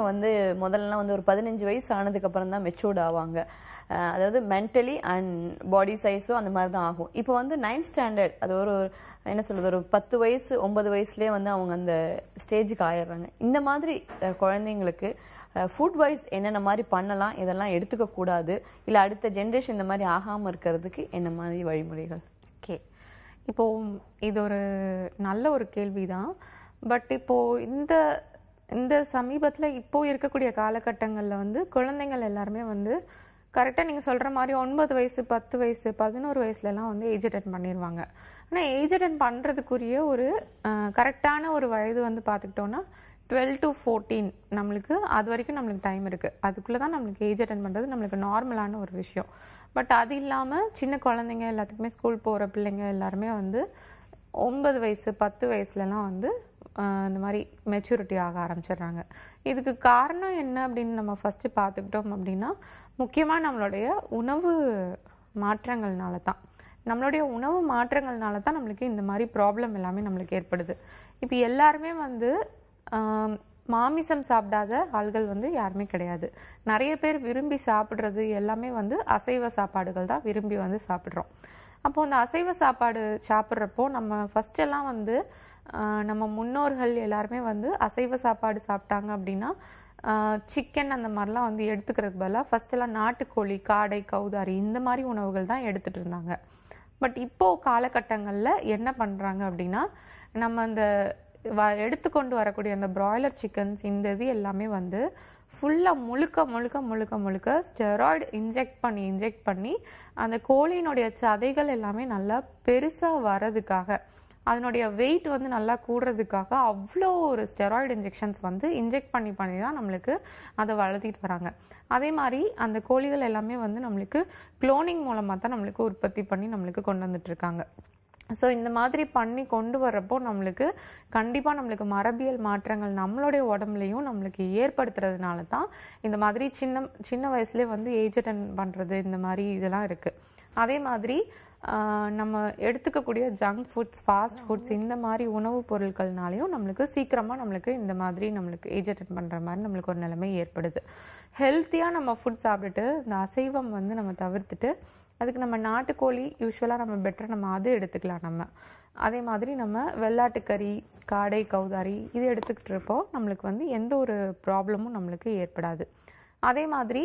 குழந்தைங்க வந்து முதல்லலாம் வந்து ஒரு பதினஞ்சு வயசு அப்புறம் தான் மெச்சூர்ட் ஆவாங்க அதாவது மென்டலி அண்ட் பாடி சைஸும் அந்த மாதிரி தான் ஆகும் இப்போ வந்து நைன்த் ஸ்டாண்டர்ட் அது ஒரு என்ன சொல்கிறது ஒரு பத்து வயசு ஒன்பது வயசுலேயே வந்து அவங்க அந்த ஸ்டேஜுக்கு ஆயிடுறாங்க இந்த மாதிரி குழந்தைங்களுக்கு ஃபுட் வைஸ் என்னென்ன மாதிரி பண்ணலாம் இதெல்லாம் எடுத்துக்கக்கூடாது இல்லை அடுத்த ஜென்ரேஷன் இந்த மாதிரி ஆகாமல் இருக்கிறதுக்கு என்ன மாதிரி வழிமுறைகள் ஓகே இப்போது இது ஒரு நல்ல ஒரு கேள்வி தான் பட் இப்போது இந்த இந்த சமீபத்தில் இப்போது இருக்கக்கூடிய காலகட்டங்களில் வந்து குழந்தைங்கள் எல்லாருமே வந்து கரெக்டாக நீங்கள் சொல்கிற மாதிரி ஒன்பது வயசு பத்து வயசு பதினோரு வயசுலலாம் வந்து ஏஜ் அட்டன் பண்ணிடுவாங்க ஆனால் ஏஜ் அட்டன் பண்ணுறதுக்குரிய ஒரு கரெக்டான ஒரு வயது வந்து பார்த்துக்கிட்டோன்னா டுவெல் டு ஃபோர்டீன் நம்மளுக்கு அது வரைக்கும் நம்மளுக்கு டைம் இருக்குது அதுக்குள்ளே தான் நம்மளுக்கு ஏஜ் அட்டன் பண்ணுறது நம்மளுக்கு நார்மலான ஒரு விஷயம் பட் அது இல்லாமல் சின்ன குழந்தைங்க எல்லாத்துக்குமே ஸ்கூல் போகிற பிள்ளைங்க எல்லாருமே வந்து ஒன்பது வயசு பத்து வயசுலலாம் வந்து இந்த மாதிரி மெச்சூரிட்டி ஆக ஆரம்பிச்சிடுறாங்க இதுக்கு காரணம் என்ன அப்படின்னு நம்ம ஃபஸ்ட்டு பார்த்துக்கிட்டோம் அப்படின்னா முக்கியமாக நம்மளுடைய உணவு மாற்றங்கள்னால தான் நம்மளுடைய உணவு மாற்றங்கள்னால தான் நம்மளுக்கு இந்த மாதிரி ப்ராப்ளம் எல்லாமே நம்மளுக்கு ஏற்படுது இப்போ எல்லாருமே வந்து மாமிசம் சாப்பிடாத ஆள்கள் வந்து யாருமே கிடையாது நிறைய பேர் விரும்பி சாப்பிட்றது எல்லாமே வந்து அசைவ சாப்பாடுகள் தான் விரும்பி வந்து சாப்பிட்றோம் அப்போது அந்த அசைவ சாப்பாடு சாப்பிட்றப்போ நம்ம ஃபஸ்ட்டெல்லாம் வந்து நம்ம முன்னோர்கள் எல்லாருமே வந்து அசைவ சாப்பாடு சாப்பிட்டாங்க அப்படின்னா சிக்கன் அந்த மாதிரிலாம் வந்து எடுத்துக்கிறதுக்கு பதிலாக ஃபஸ்ட்டெல்லாம் நாட்டுக்கோழி காடை கௌதாரி இந்த மாதிரி உணவுகள் தான் எடுத்துகிட்டு இருந்தாங்க பட் இப்போது காலகட்டங்களில் என்ன பண்ணுறாங்க அப்படின்னா நம்ம அந்த வ எடுத்துக்கொண்டு வரக்கூடிய அந்த பிராய்லர் சிக்கன்ஸ் இந்த இது எல்லாமே வந்து ஃபுல்லாக முழுக்க முழுக்க முழுக்க முழுக்க ஸ்டெராய்டு இன்ஜெக்ட் பண்ணி இன்ஜெக்ட் பண்ணி அந்த கோழியினுடைய சதைகள் எல்லாமே நல்லா பெருசாக வர்றதுக்காக அதனுடைய வெயிட் வந்து நல்லா கூடுறதுக்காக அவ்வளோ ஒரு ஸ்டெராய்டு இன்ஜெக்ஷன்ஸ் வந்து இன்ஜெக்ட் பண்ணி பண்ணி தான் நம்மளுக்கு அதை வளர்த்திட்டு வராங்க அதே மாதிரி அந்த கோழிகள் எல்லாமே வந்து நம்மளுக்கு குளோனிங் மூலமாக தான் நம்மளுக்கு உற்பத்தி பண்ணி நம்மளுக்கு கொண்டு வந்துட்டுருக்காங்க ஸோ இந்த மாதிரி பண்ணி கொண்டு வர்றப்போ நம்மளுக்கு கண்டிப்பாக நம்மளுக்கு மரபியல் மாற்றங்கள் நம்மளுடைய உடம்புலையும் நம்மளுக்கு ஏற்படுத்துறதுனால தான் இந்த மாதிரி சின்ன சின்ன வயசுலேயே வந்து ஏஜ் அட்டன் பண்ணுறது இந்த மாதிரி இதெல்லாம் இருக்குது அதே மாதிரி நம்ம எடுத்துக்கக்கூடிய ஜங்க் ஃபுட்ஸ் ஃபாஸ்ட் ஃபுட்ஸ் இந்த மாதிரி உணவுப் பொருட்கள்னாலையும் நம்மளுக்கு சீக்கிரமாக நம்மளுக்கு இந்த மாதிரி நம்மளுக்கு ஏஜ் அட்டன் பண்ணுற மாதிரி நம்மளுக்கு ஒரு நிலைமை ஏற்படுது ஹெல்த்தியாக நம்ம ஃபுட் சாப்பிட்டுட்டு இந்த அசைவம் வந்து நம்ம தவிர்த்துட்டு அதுக்கு நம்ம நாட்டுக்கோழி யூஸ்வலாக நம்ம பெட்டர் நம்ம அது எடுத்துக்கலாம் நம்ம அதே மாதிரி நம்ம வெள்ளாட்டுக்கறி காடை கௌதாரி இது எடுத்துக்கிட்டு இருப்போம் நம்மளுக்கு வந்து எந்த ஒரு ப்ராப்ளமும் நம்மளுக்கு ஏற்படாது அதே மாதிரி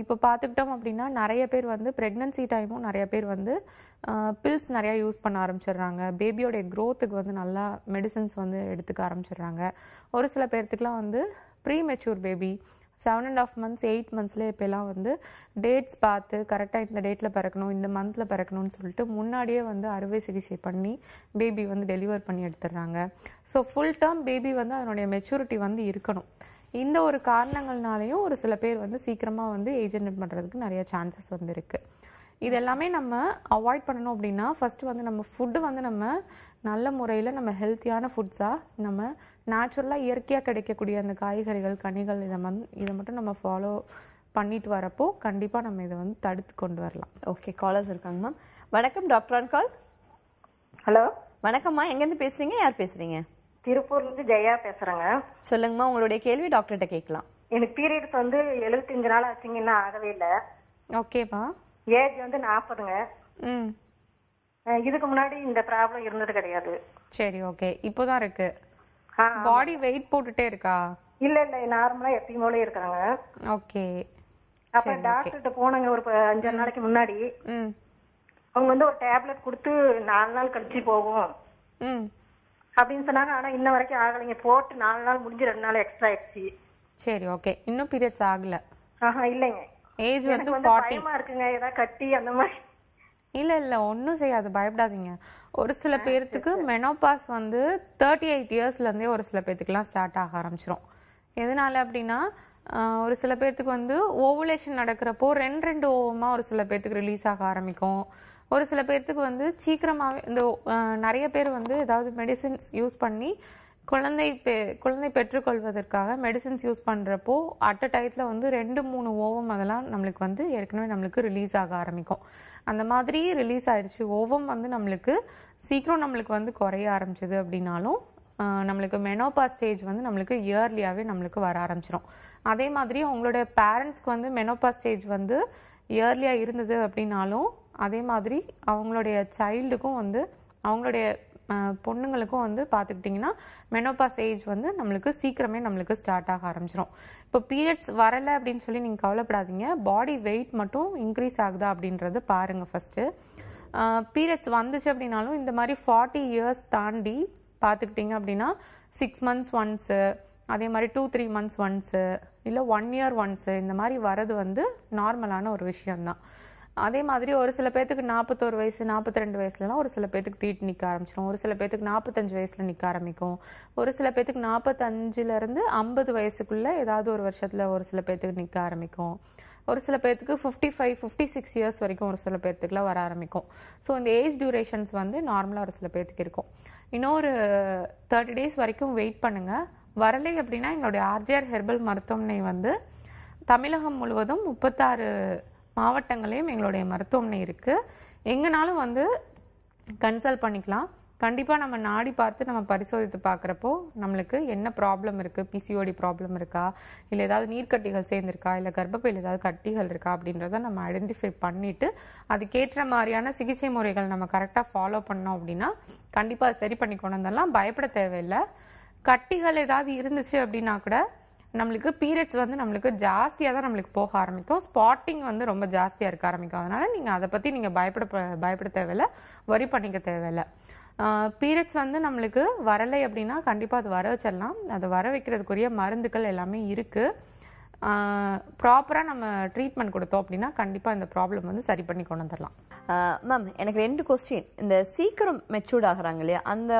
இப்போ பார்த்துக்கிட்டோம் அப்படின்னா நிறைய பேர் வந்து ப்ரெக்னன்சி டைமும் நிறைய பேர் வந்து பில்ஸ் நிறையா யூஸ் பண்ண ஆரம்பிச்சிடுறாங்க பேபியோடைய க்ரோத்துக்கு வந்து நல்லா மெடிசன்ஸ் வந்து எடுத்துக்க ஆரம்பிச்சிடுறாங்க ஒரு சில பேர்த்துக்கெலாம் வந்து premature baby seven and half months eight மந்த்ஸில் இப்போலாம் வந்து டேட்ஸ் பார்த்து கரெக்டாக இந்த டேட்டில் பிறக்கணும் இந்த மந்தில் பிறக்கணும்னு சொல்லிட்டு முன்னாடியே வந்து அறுவை சிகிச்சை பண்ணி பேபி வந்து டெலிவர் பண்ணி எடுத்துடுறாங்க ஸோ ஃபுல் டேர்ம் பேபி வந்து அதனுடைய மெச்சூரிட்டி வந்து இருக்கணும் இந்த ஒரு காரணங்கள்னாலையும் ஒரு சில பேர் வந்து சீக்கிரமாக வந்து ஏஜென்ட் பண்ணுறதுக்கு நிறைய சான்சஸ் வந்து இருக்குது இது எல்லாமே நம்ம அவாய்ட் பண்ணணும் அப்படின்னா ஃபஸ்ட்டு வந்து நம்ம ஃபுட்டு வந்து நம்ம நல்ல முறையில் நம்ம ஹெல்த்தியான ஃபுட்ஸாக நம்ம நேச்சுரலாக இயற்கையாக கிடைக்கக்கூடிய அந்த காய்கறிகள் கனிகள் இதை வந்து இதை மட்டும் நம்ம ஃபாலோ பண்ணிட்டு வரப்போ கண்டிப்பாக நம்ம இதை வந்து தடுத்து கொண்டு வரலாம் ஓகே காலர்ஸ் இருக்காங்க மேம் வணக்கம் டாக்டர் ஆன் கால் ஹலோ வணக்கம்மா எங்கேருந்து பேசுகிறீங்க யார் பேசுகிறீங்க திருப்பூர்ல இருந்து ஜெயா பேசுறேங்க சொல்லுங்கம்மா உங்களுடைய கேள்வி டாக்டர்கிட்ட கேட்கலாம் எனக்கு பீரியட்ஸ் வந்து எழுபத்தஞ்சு நாள் ஆச்சுங்க இன்னும் ஆகவே இல்லை ஓகேப்பா ஏஜ் வந்து நாற்பதுங்க ம் இதுக்கு முன்னாடி இந்த ப்ராப்ளம் இருந்தது கிடையாது சரி ஓகே இப்போதான் இருக்கு பாடி வெயிட் போட்டுட்டே இருக்கா இல்ல இல்ல நார்மலா எப்பயும் போல இருக்காங்க ஓகே அப்ப டாக்டர்கிட்ட போனாங்க ஒரு அஞ்சாறு நாளைக்கு முன்னாடி அவங்க வந்து ஒரு டேப்லெட் கொடுத்து நாலு நாள் கழிச்சு போகும் அப்படின்னு சொன்னாங்க ஆனா இன்ன வரைக்கும் ஆகலைங்க போட்டு நாலு நாள் முடிஞ்சு ரெண்டு நாள் எக்ஸ்ட்ரா ஆயிடுச்சு சரி ஓகே இன்னும் பீரியட்ஸ் ஆகல ஆஹா இல்லைங்க ஏஜ் வந்து பயமா இருக்குங்க ஏதா கட்டி அந்த மாதிரி இல்ல இல்ல ஒன்னும் செய்யாது பயப்படாதீங்க ஒரு சில பேர்த்துக்கு மெனோபாஸ் வந்து தேர்ட்டி எயிட் இயர்ஸ்ல இருந்தே ஒரு சில பேர்த்துக்குலாம் ஸ்டார்ட் ஆக ஆரம்பிச்சிரும் எதனால அப்படின்னா ஒரு சில பேர்த்துக்கு வந்து ஓவுலேஷன் நடக்கிறப்போ ரெண்டு ரெண்டு ஓவமா ஒரு சில பேர்த்துக்கு ரிலீஸ் ஆக ஆரம்பிக்கும் ஒரு சில பேர்த்துக்கு வந்து சீக்கிரமாகவே இந்த நிறைய பேர் வந்து ஏதாவது மெடிசின்ஸ் யூஸ் பண்ணி குழந்தை பெ குழந்தை பெற்றுக்கொள்வதற்காக மெடிசின்ஸ் யூஸ் பண்ணுறப்போ அட் அ டயத்தில் வந்து ரெண்டு மூணு ஓவம் அதெல்லாம் நம்மளுக்கு வந்து ஏற்கனவே நம்மளுக்கு ரிலீஸ் ஆக ஆரம்பிக்கும் அந்த மாதிரி ரிலீஸ் ஆகிடுச்சு ஓவம் வந்து நம்மளுக்கு சீக்கிரம் நம்மளுக்கு வந்து குறைய ஆரம்பிச்சது அப்படின்னாலும் நம்மளுக்கு மெனோபா ஸ்டேஜ் வந்து நம்மளுக்கு இயர்லியாகவே நம்மளுக்கு வர ஆரம்பிச்சிடும் அதே மாதிரி அவங்களுடைய பேரண்ட்ஸ்க்கு வந்து மெனோபா ஸ்டேஜ் வந்து இயர்லியாக இருந்தது அப்படின்னாலும் அதே மாதிரி அவங்களுடைய சைல்டுக்கும் வந்து அவங்களுடைய பொண்ணுங்களுக்கும் வந்து பார்த்துக்கிட்டிங்கன்னா மெனோபாஸ் ஏஜ் வந்து நம்மளுக்கு சீக்கிரமே நம்மளுக்கு ஸ்டார்ட் ஆக ஆரம்பிச்சிடும் இப்போ பீரியட்ஸ் வரலை அப்படின்னு சொல்லி நீங்கள் கவலைப்படாதீங்க பாடி வெயிட் மட்டும் இன்க்ரீஸ் ஆகுதா அப்படின்றது பாருங்கள் ஃபஸ்ட்டு பீரியட்ஸ் வந்துச்சு அப்படின்னாலும் இந்த மாதிரி ஃபார்ட்டி இயர்ஸ் தாண்டி பார்த்துக்கிட்டிங்க அப்படின்னா சிக்ஸ் மந்த்ஸ் ஒன்ஸு அதே மாதிரி டூ த்ரீ மந்த்ஸ் ஒன்ஸு இல்லை ஒன் இயர் ஒன்ஸு இந்த மாதிரி வர்றது வந்து நார்மலான ஒரு விஷயந்தான் அதே மாதிரி ஒரு சில பேர்த்துக்கு நாற்பத்தோரு வயசு நாற்பத்தி ரெண்டு வயசுலலாம் ஒரு சில பேர்த்துக்கு தீட்டு நிற்க ஆரம்பிச்சிடும் ஒரு சில பேர்த்துக்கு நாற்பத்தஞ்சு வயசில் நிற்க ஆரம்பிக்கும் ஒரு சில பேர்த்துக்கு நாற்பத்தஞ்சிலேருந்து ஐம்பது வயசுக்குள்ளே ஏதாவது ஒரு வருஷத்தில் ஒரு சில பேர்த்துக்கு நிற்க ஆரம்பிக்கும் ஒரு சில பேர்த்துக்கு fifty five fifty six years வரைக்கும் ஒரு சில பேர்த்துக்குலாம் வர ஆரம்பிக்கும் ஸோ இந்த ஏஜ் டியூரேஷன்ஸ் வந்து நார்மலாக ஒரு சில பேர்த்துக்கு இருக்கும் இன்னொரு தேர்ட்டி டேஸ் வரைக்கும் வெயிட் பண்ணுங்கள் வரலை அப்படின்னா எங்களுடைய ஆர்ஜிஆர் ஹெர்பல் மருத்துவமனை வந்து தமிழகம் முழுவதும் முப்பத்தாறு மாவட்டங்களையும் எங்களுடைய மருத்துவமனை இருக்குது எங்கேனாலும் வந்து கன்சல்ட் பண்ணிக்கலாம் கண்டிப்பாக நம்ம நாடி பார்த்து நம்ம பரிசோதித்து பார்க்குறப்போ நம்மளுக்கு என்ன ப்ராப்ளம் இருக்குது பிசிஓடி ப்ராப்ளம் இருக்கா இல்லை ஏதாவது நீர்க்கட்டிகள் சேர்ந்துருக்கா இல்லை கர்ப்பப்பையில் ஏதாவது கட்டிகள் இருக்கா அப்படின்றத நம்ம ஐடென்டிஃபை பண்ணிவிட்டு அதுக்கேற்ற மாதிரியான சிகிச்சை முறைகள் நம்ம கரெக்டாக ஃபாலோ பண்ணோம் அப்படின்னா கண்டிப்பாக சரி பண்ணி கொண்டு வந்தாலாம் பயப்பட தேவையில்லை கட்டிகள் ஏதாவது இருந்துச்சு அப்படின்னா கூட நம்மளுக்கு பீரியட்ஸ் வந்து நம்மளுக்கு ஜாஸ்தியாக தான் நம்மளுக்கு போக ஆரம்பிக்கும் ஸ்பாட்டிங் வந்து ரொம்ப ஜாஸ்தியாக இருக்க ஆரம்பிக்கும் அதனால் நீங்கள் அதை பற்றி நீங்கள் பயப்பட பயப்பட தேவையில்லை வரி பண்ணிக்க தேவையில்லை பீரியட்ஸ் வந்து நம்மளுக்கு வரலை அப்படின்னா கண்டிப்பாக அது வர வச்சிடலாம் அது வர வைக்கிறதுக்குரிய மருந்துகள் எல்லாமே இருக்குது ப்ராப்பராக நம்ம ட்ரீட்மெண்ட் கொடுத்தோம் அப்படின்னா கண்டிப்பாக இந்த ப்ராப்ளம் வந்து சரி பண்ணி கொண்டு வந்துடலாம் மேம் எனக்கு ரெண்டு கொஸ்டின் இந்த சீக்கிரம் மெச்சூர்ட் ஆகிறாங்க இல்லையா அந்த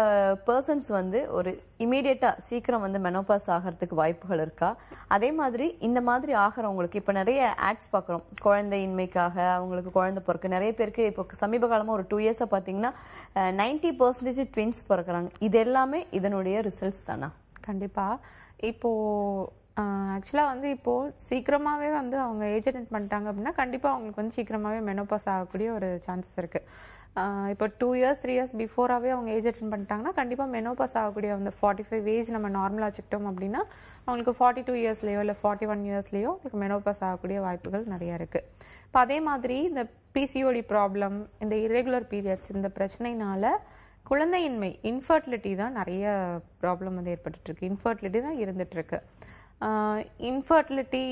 பர்சன்ஸ் வந்து ஒரு இமீடியட்டாக சீக்கிரம் வந்து மெனோபாஸ் ஆகிறதுக்கு வாய்ப்புகள் இருக்கா அதே மாதிரி இந்த மாதிரி ஆகிறவங்களுக்கு இப்போ நிறைய ஆட்ஸ் பார்க்குறோம் குழந்தையின்மைக்காக அவங்களுக்கு குழந்தை பிறக்கு நிறைய பேருக்கு இப்போ சமீப காலமாக ஒரு டூ இயர்ஸாக பார்த்தீங்கன்னா நைன்டி பர்சன்டேஜ் ட்வின்ஸ் பிறக்கிறாங்க இது எல்லாமே இதனுடைய ரிசல்ட்ஸ் தானா கண்டிப்பாக இப்போது ஆக்சுவலாக வந்து இப்போது சீக்கிரமாகவே வந்து அவங்க ஏஜ் அட்டென்ட் பண்ணிட்டாங்க அப்படின்னா கண்டிப்பாக அவங்களுக்கு வந்து சீக்கிரமாகவே மெனோபாஸ் ஆகக்கூடிய ஒரு சான்சஸ் இருக்குது இப்போ டூ இயர்ஸ் த்ரீ இயர்ஸ் பிஃபோராகவே அவங்க ஏஜ் அட்டன் பண்ணிட்டாங்கன்னா கண்டிப்பாக மெனோபாஸ் ஆகக்கூடிய அந்த ஃபார்ட்டி ஃபைவ் ஏஜ் நம்ம நார்மலாக வச்சுக்கிட்டோம் அப்படின்னா அவங்களுக்கு ஃபார்ட்டி டூ இயர்ஸ்லேயோ இல்லை ஃபார்ட்டி ஒன் இயர்ஸ்லேயோ அவங்களுக்கு மெனோபாஸ் ஆகக்கூடிய வாய்ப்புகள் நிறையா இருக்குது இப்போ அதே மாதிரி இந்த பிசிஓடி ப்ராப்ளம் இந்த இரெகுலர் பீரியட்ஸ் இந்த பிரச்சனைனால குழந்தையின்மை இன்ஃபர்டிலிட்டி தான் நிறைய ப்ராப்ளம் வந்து ஏற்பட்டுருக்கு இன்ஃபர்டிலிட்டி தான் இருந்துகிட்ருக்கு இன்ஃபர்டிலிட்டி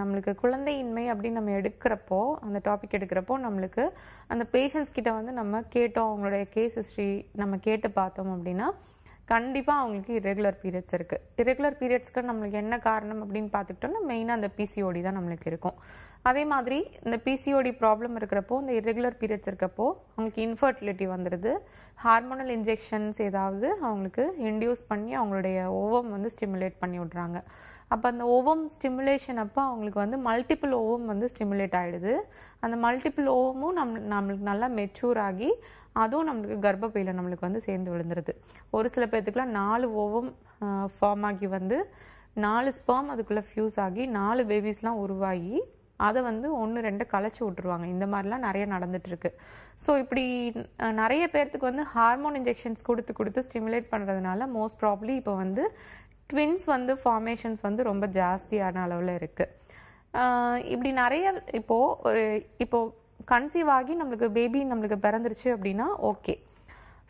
நம்மளுக்கு குழந்தையின்மை அப்படின்னு நம்ம எடுக்கிறப்போ அந்த டாபிக் எடுக்கிறப்போ நம்மளுக்கு அந்த பேஷண்ட்ஸ் கிட்ட வந்து நம்ம கேட்டோம் அவங்களுடைய கேஸ் ஹிஸ்ட்ரி நம்ம கேட்டு பார்த்தோம் அப்படின்னா கண்டிப்பாக அவங்களுக்கு இரெகுலர் பீரியட்ஸ் இருக்குது இரெகுலர் பீரியட்ஸ்க்கு நம்மளுக்கு என்ன காரணம் அப்படின்னு பார்த்துக்கிட்டோம்னா மெயினாக அந்த பிசிஓடி தான் நம்மளுக்கு இருக்கும் அதே மாதிரி இந்த பிசிஓடி ப்ராப்ளம் இருக்கிறப்போ இந்த இரெகுலர் பீரியட்ஸ் இருக்கப்போ அவங்களுக்கு இன்ஃபர்டிலிட்டி வந்துடுது ஹார்மோனல் இன்ஜெக்ஷன்ஸ் ஏதாவது அவங்களுக்கு இன்டியூஸ் பண்ணி அவங்களுடைய ஓவம் வந்து ஸ்டிமுலேட் பண்ணி விட்றாங்க அப்போ அந்த ஓவம் ஸ்டிமுலேஷன் அப்போ அவங்களுக்கு வந்து மல்டிபிள் ஓவம் வந்து ஸ்டிமுலேட் ஆகிடுது அந்த மல்டிபிள் ஓவமும் நம் நம்மளுக்கு நல்லா மெச்சூர் ஆகி அதுவும் நம்மளுக்கு கர்ப்பப்பையில் நம்மளுக்கு வந்து சேர்ந்து விழுந்துருது ஒரு சில பேர்த்துக்குலாம் நாலு ஓவம் ஃபார்ம் ஆகி வந்து நாலு ஸ்பேம் அதுக்குள்ளே ஃப்யூஸ் ஆகி நாலு பேபிஸ்லாம் உருவாகி அதை வந்து ஒன்று ரெண்டு கலைச்சி விட்ருவாங்க இந்த மாதிரிலாம் நிறைய நடந்துகிட்ருக்கு ஸோ இப்படி நிறைய பேர்த்துக்கு வந்து ஹார்மோன் இன்ஜெக்ஷன்ஸ் கொடுத்து கொடுத்து ஸ்டிமுலேட் பண்ணுறதுனால மோஸ்ட் ப்ராப்ளி இப்போ வந்து ட்வின்ஸ் வந்து ஃபார்மேஷன்ஸ் வந்து ரொம்ப ஜாஸ்தியான அளவில் இருக்குது இப்படி நிறைய இப்போது ஒரு இப்போது கன்சீவ் ஆகி நம்மளுக்கு பேபி நம்மளுக்கு பிறந்துருச்சு அப்படின்னா ஓகே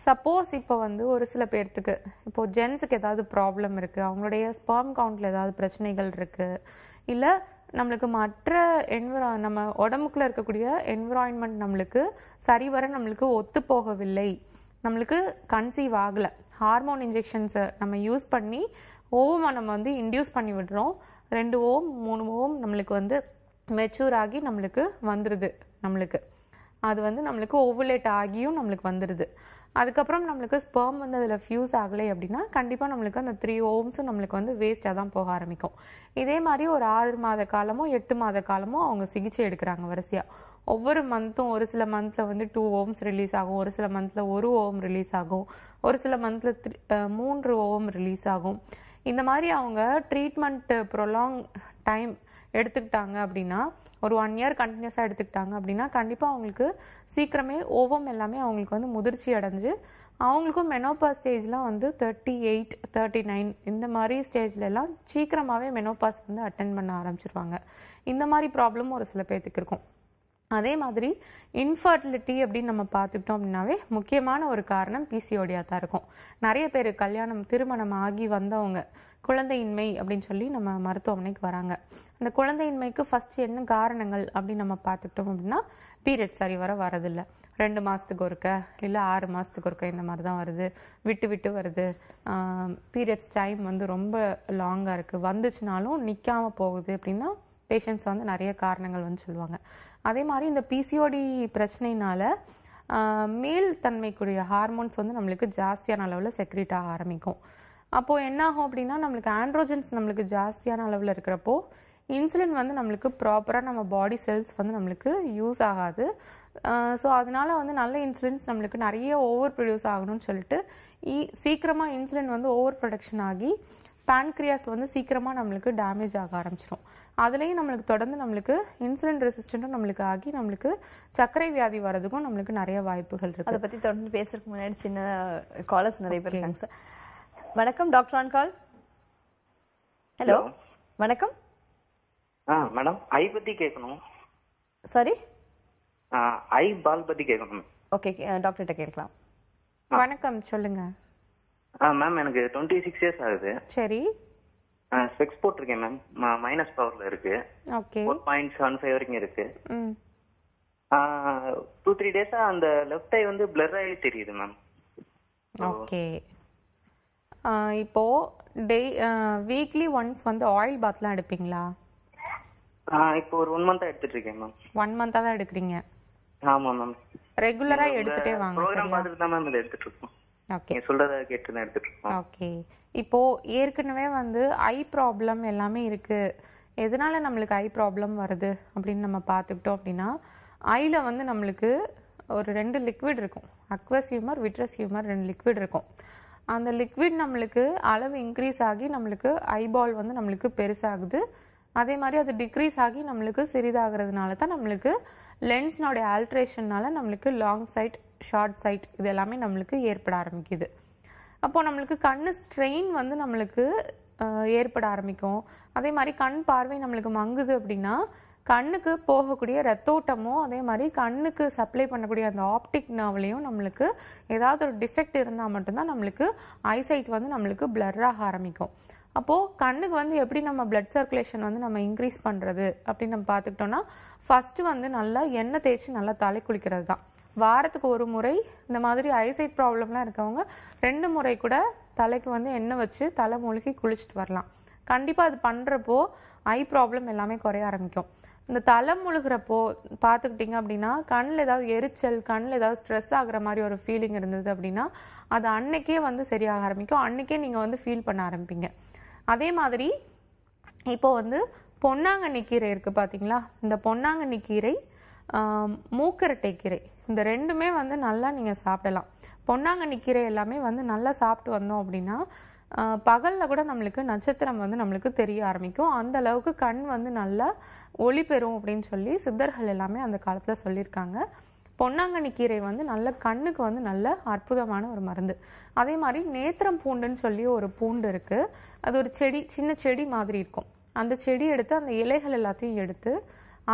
சப்போஸ் இப்போ வந்து ஒரு சில பேர்த்துக்கு இப்போது ஜென்ஸுக்கு ஏதாவது ப்ராப்ளம் இருக்குது அவங்களுடைய ஸ்பெர்ம் கவுண்டில் ஏதாவது பிரச்சனைகள் இருக்குது இல்லை நம்மளுக்கு மற்ற என்விரா நம்ம உடம்புக்குள்ளே இருக்கக்கூடிய என்விரான்மெண்ட் நம்மளுக்கு சரிவர நம்மளுக்கு ஒத்து போகவில்லை நம்மளுக்கு கன்சீவ் ஆகலை ஹார்மோன் இன்ஜெக்ஷன்ஸை நம்ம யூஸ் பண்ணி ஓவமாக நம்ம வந்து இன்டியூஸ் பண்ணி விடுறோம் ரெண்டு ஓம் மூணு ஓம் நம்மளுக்கு வந்து மெச்சூர் ஆகி நம்மளுக்கு வந்துடுது நம்மளுக்கு அது வந்து நம்மளுக்கு ஓவுலேட் ஆகியும் நம்மளுக்கு வந்துடுது அதுக்கப்புறம் நம்மளுக்கு ஸ்பெர்ம் வந்து அதில் ஃப்யூஸ் ஆகலை அப்படின்னா கண்டிப்பாக நம்மளுக்கு அந்த த்ரீ ஓம்ஸும் நம்மளுக்கு வந்து வேஸ்ட்டாக தான் போக ஆரம்பிக்கும் இதே மாதிரி ஒரு ஆறு மாத காலமோ எட்டு மாத காலமோ அவங்க சிகிச்சை எடுக்கிறாங்க வரிசையாக ஒவ்வொரு மந்த்தும் ஒரு சில மந்தில் வந்து டூ ஓம்ஸ் ரிலீஸ் ஆகும் ஒரு சில மந்தில் ஒரு ஓம் ரிலீஸ் ஆகும் ஒரு சில மந்தில் த்ரீ மூன்று ஓம் ரிலீஸ் ஆகும் இந்த மாதிரி அவங்க ட்ரீட்மெண்ட்டு ப்ரொலாங் டைம் எடுத்துக்கிட்டாங்க அப்படின்னா ஒரு ஒன் இயர் கண்டினியூஸாக எடுத்துக்கிட்டாங்க அப்படின்னா கண்டிப்பாக அவங்களுக்கு சீக்கிரமே ஓவம் எல்லாமே அவங்களுக்கு வந்து முதிர்ச்சி அடைஞ்சு அவங்களுக்கும் மெனோபா ஸ்டேஜ்லாம் வந்து தேர்ட்டி எயிட் தேர்ட்டி நைன் இந்த மாதிரி ஸ்டேஜ்லலாம் சீக்கிரமாகவே மெனோபாஸ் வந்து அட்டன் பண்ண ஆரம்பிச்சிருவாங்க இந்த மாதிரி ப்ராப்ளமும் ஒரு சில பேர்த்துக்கு இருக்கும் அதே மாதிரி இன்ஃபர்டிலிட்டி அப்படின்னு நம்ம பார்த்துக்கிட்டோம் அப்படின்னாவே முக்கியமான ஒரு காரணம் பிசிஓடியாக தான் இருக்கும் நிறைய பேர் கல்யாணம் திருமணம் ஆகி வந்தவங்க குழந்தையின்மை அப்படின்னு சொல்லி நம்ம மருத்துவமனைக்கு வராங்க அந்த குழந்தையின்மைக்கு ஃபஸ்ட்டு என்ன காரணங்கள் அப்படின்னு நம்ம பார்த்துட்டோம் அப்படின்னா பீரியட் சரி வர வரதில்லை ரெண்டு மாதத்துக்கு ஒருக்க இல்லை ஆறு மாதத்துக்கு ஒருக்க இந்த மாதிரி தான் வருது விட்டு விட்டு வருது பீரியட்ஸ் டைம் வந்து ரொம்ப லாங்காக இருக்குது வந்துச்சுனாலும் நிற்காம போகுது அப்படின்னா பேஷண்ட்ஸ் வந்து நிறைய காரணங்கள் வந்து சொல்லுவாங்க அதே மாதிரி இந்த பிசிஓடி பிரச்சனைனால மேல் தன்மைக்குரிய ஹார்மோன்ஸ் வந்து நம்மளுக்கு ஜாஸ்தியான அளவில் செக்ரேட் ஆக ஆரம்பிக்கும் அப்போது என்னாகும் அப்படின்னா நம்மளுக்கு ஆண்ட்ரோஜன்ஸ் நம்மளுக்கு ஜாஸ்தியான அளவில் இருக்கிறப்போ இன்சுலின் வந்து நம்மளுக்கு ப்ராப்பராக நம்ம பாடி செல்ஸ் வந்து நம்மளுக்கு யூஸ் ஆகாது ஸோ அதனால் வந்து நல்ல இன்சுலின்ஸ் நம்மளுக்கு நிறைய ஓவர் ப்ரொடியூஸ் ஆகணும்னு சொல்லிட்டு ஈ சீக்கிரமாக இன்சுலின் வந்து ஓவர் ப்ரொடக்ஷன் ஆகி பேன்க்ரியாஸ் வந்து சீக்கிரமாக நம்மளுக்கு டேமேஜ் ஆக ஆரம்பிச்சிடும் அதுலேயும் நம்மளுக்கு தொடர்ந்து நம்மளுக்கு இன்சுலின் ரெசிஸ்டண்ட்டும் நம்மளுக்கு ஆகி நம்மளுக்கு சர்க்கரை வியாதி வரதுக்கும் நம்மளுக்கு நிறைய வாய்ப்புகள் இருக்குது அதை பற்றி தொடர்ந்து பேசுறதுக்கு முன்னாடி சின்ன காலர்ஸ் நிறைய பேர் இருக்காங்க சார் வணக்கம் டாக்டர் ஆன்கால் ஹலோ வணக்கம் ஆ மேடம் ஐ பத்தி கேட்கணும் சாரி ஐ பால் பத்தி கேட்கணும் ஓகே டாக்டர்கிட்ட கேட்கலாம் வணக்கம் சொல்லுங்க ஆ மேம் எனக்கு டுவெண்ட்டி சிக்ஸ் இயர்ஸ் ஆகுது சரி ஸ்பெக்ஸ் போட்டிருக்கேன் மேம் மைனஸ் பவர்ல இருக்கு okay one point seven five வரைக்கும் இருக்கு டூ த்ரீ டேஸா அந்த லெஃப்ட் ஐ வந்து பிளர் ஆகி தெரியுது மேம் ஓகே இப்போ டெய் வீக்லி ஒன்ஸ் வந்து ஆயில் பாத்லாம் எடுப்பீங்களா இப்போ ஒரு ஒன் மந்த் எடுத்துட்டு இருக்கேன் மேம் ஒன் மந்த்தா தான் எடுக்கிறீங்க ஆமா மேம் ரெகுலரா எடுத்துட்டே வாங்க ப்ரோகிராம் பார்த்துட்டு தான் மேம் எடுத்துட்டு இருக்கோம் ஓகே சொல்றத கேட்டு நான் எடுத்துட்டு இருக்கோம் ஓகே இப்போ ஏற்கனவே வந்து ஐ ப்ராப்ளம் எல்லாமே இருக்கு எதனால நம்மளுக்கு ஐ ப்ராப்ளம் வருது அப்படின்னு நம்ம பார்த்துக்கிட்டோம் அப்படின்னா ஐயில் வந்து நம்மளுக்கு ஒரு ரெண்டு லிக்விட் இருக்கும் அக்வஸ் ஹியூமர் விட்ரஸ் ஹியூமர் ரெண்டு லிக்விட் இருக்கும் அந்த லிக்விட் நம்மளுக்கு அளவு இன்க்ரீஸ் ஆகி நம்மளுக்கு ஐபால் வந்து நம்மளுக்கு பெருசாகுது அதே மாதிரி அது டிக்ரீஸ் ஆகி நம்மளுக்கு சிறிதாகிறதுனால தான் நம்மளுக்கு லென்ஸ்னுடைய ஆல்ட்ரேஷன்னால் நம்மளுக்கு லாங் சைட் ஷார்ட் சைட் இது எல்லாமே நம்மளுக்கு ஏற்பட ஆரம்பிக்குது அப்போது நம்மளுக்கு கண் ஸ்ட்ரெயின் வந்து நம்மளுக்கு ஏற்பட ஆரம்பிக்கும் அதே மாதிரி கண் பார்வை நம்மளுக்கு மங்குது அப்படின்னா கண்ணுக்கு போகக்கூடிய ரத்தோட்டமும் அதே மாதிரி கண்ணுக்கு சப்ளை பண்ணக்கூடிய அந்த ஆப்டிக் நர்வ்லையும் நம்மளுக்கு ஏதாவது ஒரு டிஃபெக்ட் இருந்தால் மட்டும்தான் நம்மளுக்கு ஐசைட் வந்து நம்மளுக்கு பிளர்ராக ஆரம்பிக்கும் அப்போது கண்ணுக்கு வந்து எப்படி நம்ம பிளட் சர்க்குலேஷன் வந்து நம்ம இன்க்ரீஸ் பண்ணுறது அப்படின்னு நம்ம பார்த்துக்கிட்டோன்னா ஃபஸ்ட்டு வந்து நல்லா எண்ணெய் தேய்ச்சி நல்லா தலை குளிக்கிறது தான் வாரத்துக்கு ஒரு முறை இந்த மாதிரி ஐசைட் ப்ராப்ளம்லாம் இருக்கவங்க ரெண்டு முறை கூட தலைக்கு வந்து எண்ணெய் வச்சு தலை மூழ்கி குளிச்சுட்டு வரலாம் கண்டிப்பாக அது பண்ணுறப்போ ஐ ப்ராப்ளம் எல்லாமே குறைய ஆரம்பிக்கும் இந்த தலை முழுகிறப்போ பார்த்துக்கிட்டிங்க அப்படின்னா கண்ணில் ஏதாவது எரிச்சல் கண்ணில் ஏதாவது ஸ்ட்ரெஸ் ஆகிற மாதிரி ஒரு ஃபீலிங் இருந்தது அப்படின்னா அது அன்னைக்கே வந்து சரியாக ஆரம்பிக்கும் அன்னைக்கே நீங்கள் வந்து ஃபீல் பண்ண ஆரம்பிப்பீங்க அதே மாதிரி இப்போ வந்து பொன்னாங்கண்ணி கீரை இருக்குது பார்த்தீங்களா இந்த பொன்னாங்கண்ணி கீரை மூக்கரட்டை கீரை இந்த ரெண்டுமே வந்து நல்லா நீங்கள் சாப்பிடலாம் பொன்னாங்கண்ணி கீரை எல்லாமே வந்து நல்லா சாப்பிட்டு வந்தோம் அப்படின்னா பகலில் கூட நம்மளுக்கு நட்சத்திரம் வந்து நம்மளுக்கு தெரிய ஆரம்பிக்கும் அந்த அளவுக்கு கண் வந்து நல்லா ஒளி பெறும் அப்படின்னு சொல்லி சித்தர்கள் எல்லாமே அந்த காலத்தில் சொல்லியிருக்காங்க பொன்னாங்கண்ணி கீரை வந்து நல்ல கண்ணுக்கு வந்து நல்ல அற்புதமான ஒரு மருந்து அதே மாதிரி நேத்திரம் பூண்டுன்னு சொல்லி ஒரு பூண்டு இருக்குது அது ஒரு செடி சின்ன செடி மாதிரி இருக்கும் அந்த செடி எடுத்து அந்த இலைகள் எல்லாத்தையும் எடுத்து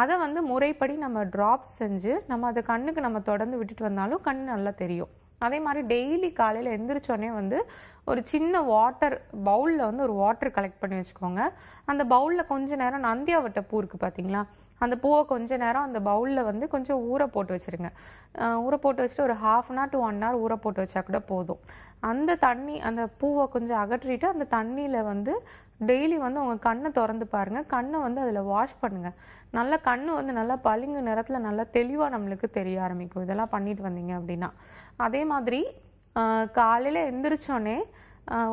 அதை வந்து முறைப்படி நம்ம ட்ராப்ஸ் செஞ்சு நம்ம அதை கண்ணுக்கு நம்ம தொடர்ந்து விட்டுட்டு வந்தாலும் கண் நல்லா தெரியும் அதே மாதிரி டெய்லி காலையில் எந்திரிச்சோடனே வந்து ஒரு சின்ன வாட்டர் பவுலில் வந்து ஒரு வாட்டர் கலெக்ட் பண்ணி வச்சுக்கோங்க அந்த பவுலில் கொஞ்ச நேரம் நந்தியாவட்ட பூ இருக்குது பார்த்தீங்களா அந்த பூவை கொஞ்ச நேரம் அந்த பவுலில் வந்து கொஞ்சம் ஊற போட்டு வச்சுருங்க ஊற போட்டு வச்சுட்டு ஒரு half an hour to one hour ஊற போட்டு வச்சா கூட போதும் அந்த தண்ணி அந்த பூவை கொஞ்சம் அகற்றிட்டு அந்த தண்ணியில் வந்து டெய்லி வந்து உங்கள் கண்ணை திறந்து பாருங்கள் கண்ணை வந்து அதில் வாஷ் பண்ணுங்கள் நல்லா கண் வந்து நல்லா பளிங்கு நிறத்தில் நல்லா தெளிவாக நம்மளுக்கு தெரிய ஆரம்பிக்கும் இதெல்லாம் பண்ணிட்டு வந்தீங்க அப்படின்னா அதே மாதிரி காலையில் எந்திரிச்சோடனே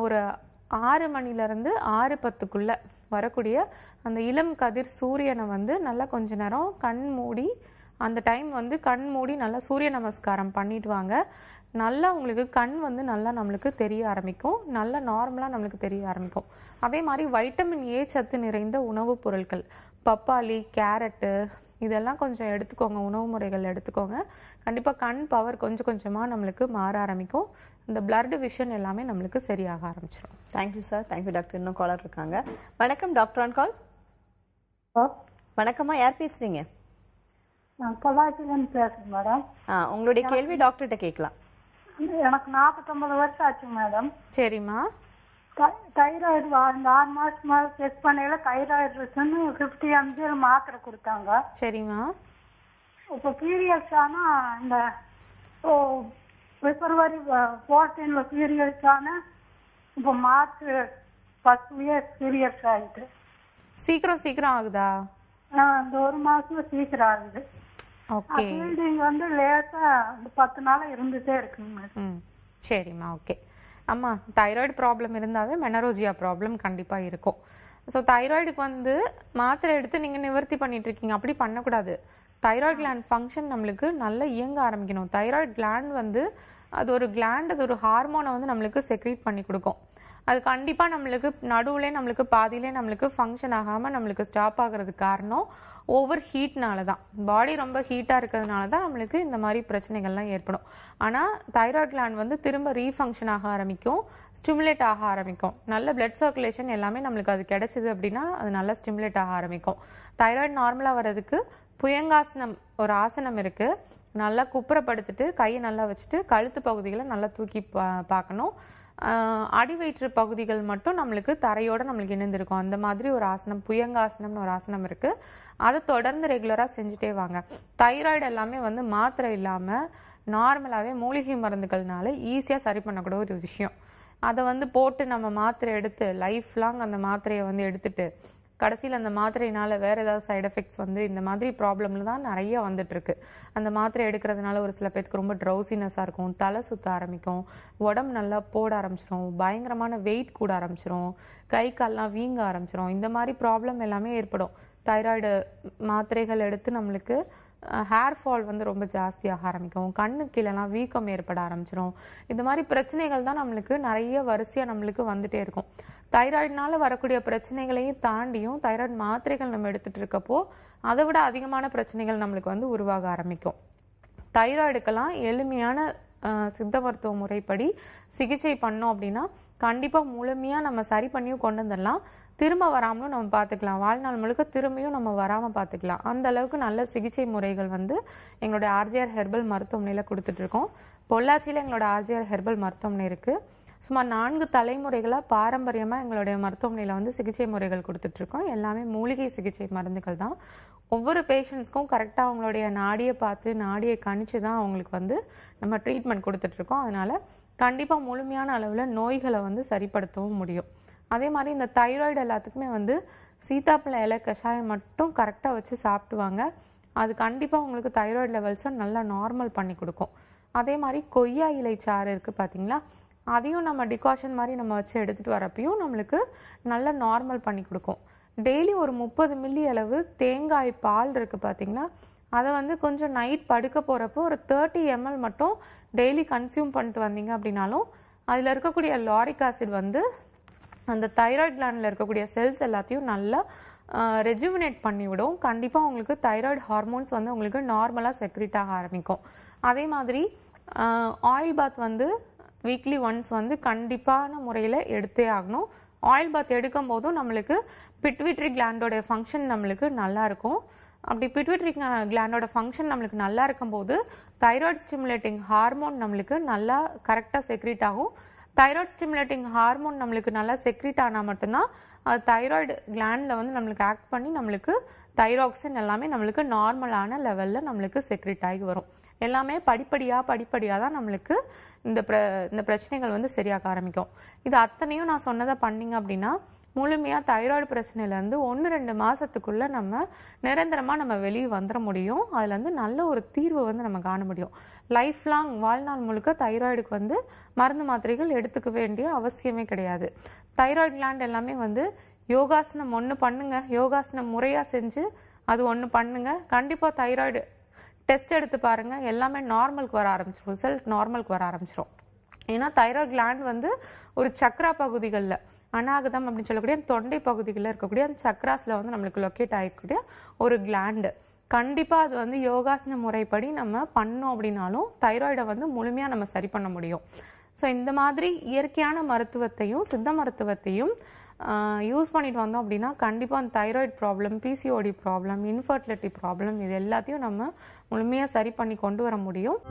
ஒரு ஆறு மணிலேருந்து ஆறு பத்துக்குள்ளே வரக்கூடிய அந்த இளம் கதிர் சூரியனை வந்து நல்லா கொஞ்ச நேரம் கண் மூடி அந்த டைம் வந்து கண் மூடி நல்லா சூரிய நமஸ்காரம் பண்ணிட்டு வாங்க நல்லா உங்களுக்கு கண் வந்து நல்லா நம்மளுக்கு தெரிய ஆரம்பிக்கும் நல்லா நார்மலாக நம்மளுக்கு தெரிய ஆரம்பிக்கும் அதே மாதிரி வைட்டமின் ஏ சத்து நிறைந்த உணவுப் பொருட்கள் பப்பாளி கேரட்டு இதெல்லாம் கொஞ்சம் எடுத்துக்கோங்க உணவு முறைகள் எடுத்துக்கோங்க கண்டிப்பாக கண் பவர் கொஞ்சம் கொஞ்சமாக நம்மளுக்கு மாற ஆரம்பிக்கும் இந்த பிளட் விஷன் எல்லாமே நம்மளுக்கு சரியாக ஆரம்பிச்சிடும் தேங்க்யூ சார் தேங்க்யூ டாக்டர் இன்னும் காலர் இருக்காங்க வணக்கம் டாக்டர் ஆன் கால் வணக்கமா யார் பேசுறீங்க மேடம் உங்களுடைய கேள்வி டாக்டர்கிட்ட கேட்கலாம் எனக்கு நாற்பத்தொம்பது வருஷம் ஆச்சு மேடம் சரிம்மா தைராய்டு அந்த ஆறு மாசம் டெஸ்ட் பண்ணையில தைராய்டு இருக்குன்னு ஃபிஃப்டி எம்ஜி மாத்திரை கொடுத்தாங்க சரிம்மா இப்போ பீரியட்ஸானா இந்த ஓ பிப்ரவரி ஃபோர்டீனில் பீரியட்ஸான இப்போ மார்ச் ஃபர்ஸ்ட் இயர் பீரியட்ஸ் ஆகிட்டு சீக்கிரம் சீக்கிரம் ஆகுதா இந்த ஒரு மாசம் சீக்கிரம் ஆகுது ஓகே ஃபீல்டிங் வந்து லேட்டா பத்து நாளா இருந்துட்டே இருக்குங்க மேம் சரிம்மா ஓகே ஆமாம் தைராய்டு ப்ராப்ளம் இருந்தாவே மெனரோஜியா ப்ராப்ளம் கண்டிப்பாக இருக்கும் ஸோ தைராய்டுக்கு வந்து மாத்திரை எடுத்து நீங்கள் நிவர்த்தி பண்ணிட்டு இருக்கீங்க அப்படி பண்ணக்கூடாது தைராய்ட் கிளாண்ட் ஃபங்க்ஷன் நம்மளுக்கு நல்லா இயங்க ஆரம்பிக்கணும் தைராய்ட் கிளாண்ட் வந்து அது ஒரு கிளாண்ட் அது ஒரு ஹார்மோனை வந்து நம்மளுக்கு செக்ரீட் பண்ணி கொடுக்கும் அது கண்டிப்பாக நம்மளுக்கு நடுவுலே நம்மளுக்கு பாதியிலே நம்மளுக்கு ஃபங்க்ஷன் ஆகாமல் நம்மளுக்கு ஸ்டாப் ஆகிறதுக்கு காரணம் ஓவர் ஹீட்னால தான் பாடி ரொம்ப ஹீட்டாக இருக்கிறதுனால தான் நம்மளுக்கு இந்த மாதிரி பிரச்சனைகள்லாம் ஏற்படும் ஆனால் தைராய்ட் கிளாண்ட் வந்து திரும்ப ரீஃபங்க்ஷன் ஆக ஆரம்பிக்கும் ஸ்டிமுலேட் ஆக ஆரம்பிக்கும் நல்ல பிளட் சர்க்குலேஷன் எல்லாமே நம்மளுக்கு அது கிடைச்சிது அப்படின்னா அது நல்லா ஸ்டிமுலேட் ஆக ஆரம்பிக்கும் தைராய்டு நார்மலாக வர்றதுக்கு புயங்காசனம் ஒரு ஆசனம் இருக்குது நல்லா குப்புறப்படுத்திட்டு கையை நல்லா வச்சுட்டு கழுத்து பகுதிகளை நல்லா தூக்கி பா பார்க்கணும் அடிவயிற்று பகுதிகள் மட்டும் நம்மளுக்கு தரையோடு நம்மளுக்கு இணைந்திருக்கும் அந்த மாதிரி ஒரு ஆசனம் புயங்காசனம்னு ஒரு ஆசனம் இருக்குது அதை தொடர்ந்து ரெகுலராக செஞ்சுட்டே வாங்க தைராய்டு எல்லாமே வந்து மாத்திரை இல்லாமல் நார்மலாகவே மூலிகை மருந்துகள்னால ஈஸியாக சரி பண்ணக்கூட ஒரு விஷயம் அதை வந்து போட்டு நம்ம மாத்திரை எடுத்து லைஃப் லாங் அந்த மாத்திரையை வந்து எடுத்துட்டு கடைசியில் அந்த மாத்திரையினால் வேறு ஏதாவது சைட் எஃபெக்ட்ஸ் வந்து இந்த மாதிரி ப்ராப்ளமில் தான் நிறைய வந்துட்டுருக்கு அந்த மாத்திரை எடுக்கிறதுனால ஒரு சில பேருக்கு ரொம்ப ட்ரௌசினஸாக இருக்கும் தலை சுற்ற ஆரம்பிக்கும் உடம்பு நல்லா போட ஆரம்பிச்சிடும் பயங்கரமான வெயிட் கூட ஆரம்பிச்சிடும் கை கால்லாம் வீங்க ஆரம்பிச்சிடும் இந்த மாதிரி ப்ராப்ளம் எல்லாமே ஏற்படும் தைராய்டு மாத்திரைகள் எடுத்து நம்மளுக்கு ஹேர் ஃபால் வந்து ரொம்ப ஜாஸ்தியாக ஆரம்பிக்கும் கண்ணு கீழெல்லாம் வீக்கம் ஏற்பட ஆரம்பிச்சிடும் இந்த மாதிரி பிரச்சனைகள் தான் நம்மளுக்கு நிறைய வரிசையாக நம்மளுக்கு வந்துகிட்டே இருக்கும் தைராய்டினால் வரக்கூடிய பிரச்சனைகளையும் தாண்டியும் தைராய்டு மாத்திரைகள் நம்ம எடுத்துகிட்டு இருக்கப்போ அதை விட அதிகமான பிரச்சனைகள் நம்மளுக்கு வந்து உருவாக ஆரம்பிக்கும் தைராய்டுக்கெல்லாம் எளிமையான சித்த மருத்துவ முறைப்படி சிகிச்சை பண்ணோம் அப்படின்னா கண்டிப்பாக முழுமையாக நம்ம சரி பண்ணியும் கொண்டு வந்துடலாம் திரும்ப வராமலும் நம்ம பார்த்துக்கலாம் வாழ்நாள் முழுக்க திரும்பியும் நம்ம வராமல் பார்த்துக்கலாம் அந்த அளவுக்கு நல்ல சிகிச்சை முறைகள் வந்து எங்களுடைய ஆர்ஜிஆர் ஹெர்பல் மருத்துவமனையில் கொடுத்துட்ருக்கோம் பொள்ளாச்சியில் எங்களோட ஆர்ஜிஆர் ஹெர்பல் மருத்துவமனை இருக்குது சுமார் நான்கு தலைமுறைகளாக பாரம்பரியமாக எங்களுடைய மருத்துவமனையில் வந்து சிகிச்சை முறைகள் கொடுத்துட்ருக்கோம் எல்லாமே மூலிகை சிகிச்சை மருந்துகள் தான் ஒவ்வொரு பேஷண்ட்ஸ்க்கும் கரெக்டாக அவங்களுடைய நாடியை பார்த்து நாடியை கணிச்சு தான் அவங்களுக்கு வந்து நம்ம ட்ரீட்மெண்ட் கொடுத்துட்ருக்கோம் அதனால் கண்டிப்பாக முழுமையான அளவில் நோய்களை வந்து சரிப்படுத்தவும் முடியும் அதே மாதிரி இந்த தைராய்டு எல்லாத்துக்குமே வந்து சீத்தாப்பழ இலை கஷாயம் மட்டும் கரெக்டாக வச்சு சாப்பிடுவாங்க அது கண்டிப்பாக உங்களுக்கு தைராய்டு லெவல்ஸை நல்லா நார்மல் பண்ணி கொடுக்கும் அதே மாதிரி கொய்யா இலை சாறு இருக்குது பார்த்தீங்களா அதையும் நம்ம டிகாஷன் மாதிரி நம்ம வச்சு எடுத்துகிட்டு வரப்பையும் நம்மளுக்கு நல்ல நார்மல் பண்ணி கொடுக்கும் டெய்லி ஒரு முப்பது மில்லி அளவு தேங்காய் பால் இருக்குது பார்த்திங்கன்னா அதை வந்து கொஞ்சம் நைட் படுக்க போகிறப்போ ஒரு தேர்ட்டி எம்எல் மட்டும் டெய்லி கன்சியூம் பண்ணிட்டு வந்தீங்க அப்படின்னாலும் அதில் இருக்கக்கூடிய லாரிக் ஆசிட் வந்து அந்த தைராய்டு கிளாண்டில் இருக்கக்கூடிய செல்ஸ் எல்லாத்தையும் நல்லா ரெஜுமினேட் பண்ணிவிடும் கண்டிப்பாக உங்களுக்கு தைராய்டு ஹார்மோன்ஸ் வந்து உங்களுக்கு நார்மலாக செக்ரிட் ஆக ஆரம்பிக்கும் அதே மாதிரி ஆயில் பாத் வந்து வீக்லி ஒன்ஸ் வந்து கண்டிப்பான முறையில் எடுத்தே ஆகணும் ஆயில் பாத் எடுக்கும் போதும் நம்மளுக்கு பிட்விட்ரி கிளாண்டோடைய ஃபங்க்ஷன் நம்மளுக்கு நல்லாயிருக்கும் அப்படி பிட்விட்ரி கிளாண்டோட ஃபங்க்ஷன் நம்மளுக்கு நல்லா இருக்கும் போது தைராய்டு ஸ்டிமுலேட்டிங் ஹார்மோன் நம்மளுக்கு நல்லா கரெக்டாக செக்ரீட் ஆகும் தைராய்டு ஸ்டிமுலேட்டிங் ஹார்மோன் நம்மளுக்கு நல்லா செக்ரீட் ஆனால் மட்டும்தான் தைராய்டு கிளாண்டில் வந்து நம்மளுக்கு ஆக்ட் பண்ணி நம்மளுக்கு தைராக்சின் எல்லாமே நம்மளுக்கு நார்மலான லெவலில் நம்மளுக்கு செக்ரீட் ஆகி வரும் எல்லாமே படிப்படியாக படிப்படியாக தான் நம்மளுக்கு இந்த பிர இந்த பிரச்சனைகள் வந்து சரியாக ஆரம்பிக்கும் இது அத்தனையும் நான் சொன்னதை பண்ணிங்க அப்படின்னா முழுமையாக தைராய்டு பிரச்சனையிலேருந்து ஒன்று ரெண்டு மாதத்துக்குள்ளே நம்ம நிரந்தரமாக நம்ம வெளியே வந்துட முடியும் அதுலேருந்து நல்ல ஒரு தீர்வு வந்து நம்ம காண முடியும் லைஃப் லாங் வாழ்நாள் முழுக்க தைராய்டுக்கு வந்து மருந்து மாத்திரைகள் எடுத்துக்க வேண்டிய அவசியமே கிடையாது தைராய்டு லேண்ட் எல்லாமே வந்து யோகாசனம் ஒன்று பண்ணுங்கள் யோகாசனம் முறையாக செஞ்சு அது ஒன்று பண்ணுங்கள் கண்டிப்பாக தைராய்டு டெஸ்ட் எடுத்து பாருங்கள் எல்லாமே நார்மலுக்கு வர ஆரம்பிச்சிடும் ரிசல்ட் நார்மலுக்கு வர ஆரம்பிச்சிடும் ஏன்னா தைராய்டு கிளாண்ட் வந்து ஒரு சக்ரா பகுதிகளில் அனாகதம் அப்படின்னு சொல்லக்கூடிய தொண்டை பகுதிகளில் இருக்கக்கூடிய அந்த சக்ராஸில் வந்து நம்மளுக்கு லொக்கேட் ஆகிருக்கக்கூடிய ஒரு கிளாண்டு கண்டிப்பாக அது வந்து யோகாசன முறைப்படி நம்ம பண்ணோம் அப்படின்னாலும் தைராய்டை வந்து முழுமையாக நம்ம சரி பண்ண முடியும் ஸோ இந்த மாதிரி இயற்கையான மருத்துவத்தையும் சித்த மருத்துவத்தையும் யூஸ் பண்ணிட்டு வந்தோம் அப்படின்னா கண்டிப்பாக அந்த thyroid problem PCOD problem infertility problem இது எல்லாத்தையும் நம்ம முழுமையாக சரி பண்ணி கொண்டு வர முடியும்